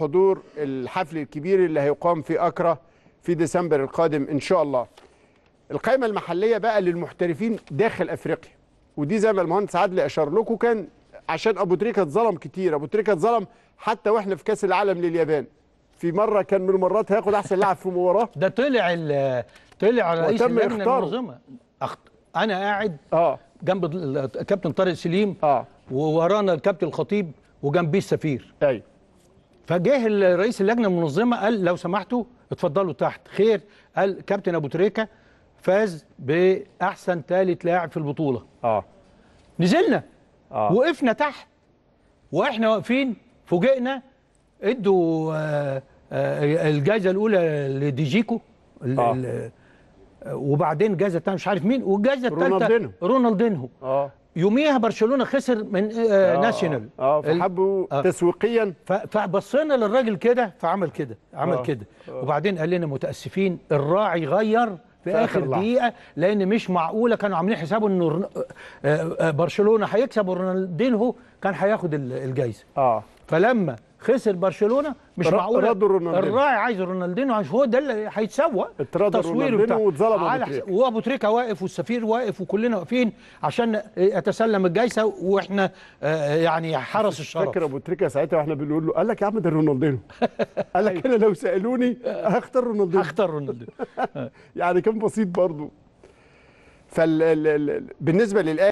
حضور الحفل الكبير اللي هيقام في أكرة في ديسمبر القادم إن شاء الله القائمة المحلية بقى للمحترفين داخل أفريقيا ودي زي ما المهندس عادل أشار لكم كان عشان أبو تريكة اتظلم كتير أبو تريكة اتظلم حتى وإحنا في كأس العالم لليابان في مرة كان من المرات هياخد أحسن لاعب في مباراة ده طلع طلع رئيس المنظمة أخت... أنا قاعد آه. جنب الكابتن طارق سليم آه. وورانا الكابتن الخطيب وجنبيه السفير ايوه فجه رئيس اللجنه المنظمه قال لو سمحتوا اتفضلوا تحت خير قال كابتن ابو تريكه فاز باحسن ثالث لاعب في البطوله اه نزلنا آه. وقفنا تحت واحنا واقفين فوجئنا ادوا آه آه الجائزه الاولى لديجيكو آه. وبعدين جازة الثانية مش عارف مين والجايزه الثالثه رونالدينو رونالدينو اه يوميها برشلونه خسر من آه آه ناشونال اه فحبوا آه تسويقيا فبصينا للراجل كده فعمل كده عمل آه كده آه وبعدين قال لنا متاسفين الراعي غير في اخر دقيقه لان مش معقوله كانوا عاملين حسابه ان آه، آه، برشلونه هيكسب ورونالدينهو كان هياخد الجايزه اه فلما خسر برشلونه مش معقول ردوا الراعي عايز رونالدينو عشان هو ده اللي هيتسوى التصوير بتاعه واتظلم وابو تريكه واقف والسفير واقف وكلنا واقفين عشان اتسلم الجايزه واحنا آه، آه، يعني حرس الشرف فاكر ابو تريكه ساعتها واحنا بنقول له قال لك يا عم ده رونالدينو قال لك انا لو سالوني هختار رونالدينو هختار رونالدينو يعني كان بسيط برضه فبالنسبه للاهلي